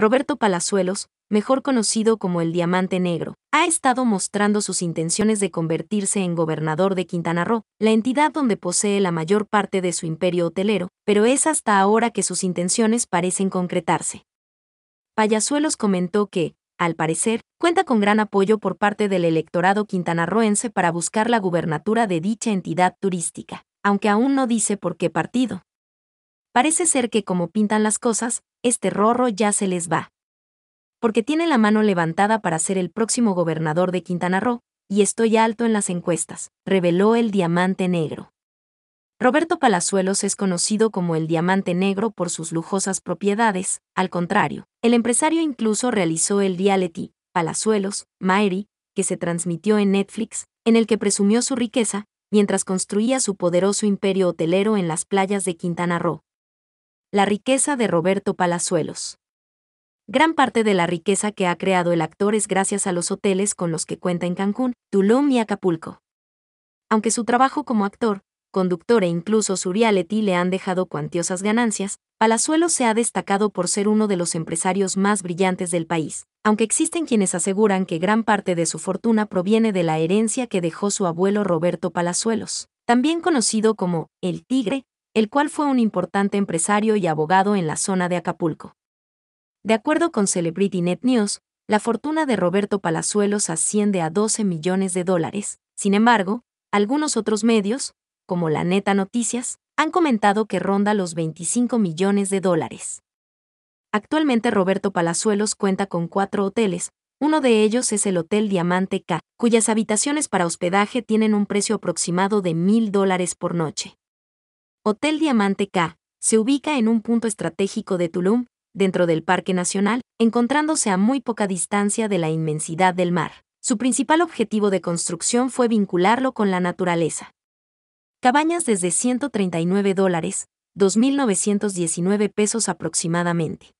Roberto Palazuelos, mejor conocido como el Diamante Negro, ha estado mostrando sus intenciones de convertirse en gobernador de Quintana Roo, la entidad donde posee la mayor parte de su imperio hotelero, pero es hasta ahora que sus intenciones parecen concretarse. Palazuelos comentó que, al parecer, cuenta con gran apoyo por parte del electorado quintanarroense para buscar la gubernatura de dicha entidad turística, aunque aún no dice por qué partido. Parece ser que como pintan las cosas, este rorro ya se les va. Porque tiene la mano levantada para ser el próximo gobernador de Quintana Roo, y estoy alto en las encuestas, reveló el Diamante Negro. Roberto Palazuelos es conocido como el Diamante Negro por sus lujosas propiedades, al contrario, el empresario incluso realizó el reality, Palazuelos, Maeri, que se transmitió en Netflix, en el que presumió su riqueza, mientras construía su poderoso imperio hotelero en las playas de Quintana Roo. La riqueza de Roberto Palazuelos. Gran parte de la riqueza que ha creado el actor es gracias a los hoteles con los que cuenta en Cancún, Tulum y Acapulco. Aunque su trabajo como actor, conductor e incluso su reality le han dejado cuantiosas ganancias, Palazuelos se ha destacado por ser uno de los empresarios más brillantes del país, aunque existen quienes aseguran que gran parte de su fortuna proviene de la herencia que dejó su abuelo Roberto Palazuelos, también conocido como el Tigre, el cual fue un importante empresario y abogado en la zona de Acapulco. De acuerdo con Celebrity Net News, la fortuna de Roberto Palazuelos asciende a 12 millones de dólares. Sin embargo, algunos otros medios, como La Neta Noticias, han comentado que ronda los 25 millones de dólares. Actualmente Roberto Palazuelos cuenta con cuatro hoteles, uno de ellos es el Hotel Diamante K, cuyas habitaciones para hospedaje tienen un precio aproximado de mil dólares por noche. Hotel Diamante K se ubica en un punto estratégico de Tulum, dentro del Parque Nacional, encontrándose a muy poca distancia de la inmensidad del mar. Su principal objetivo de construcción fue vincularlo con la naturaleza. Cabañas desde 139 dólares, 2.919 pesos aproximadamente.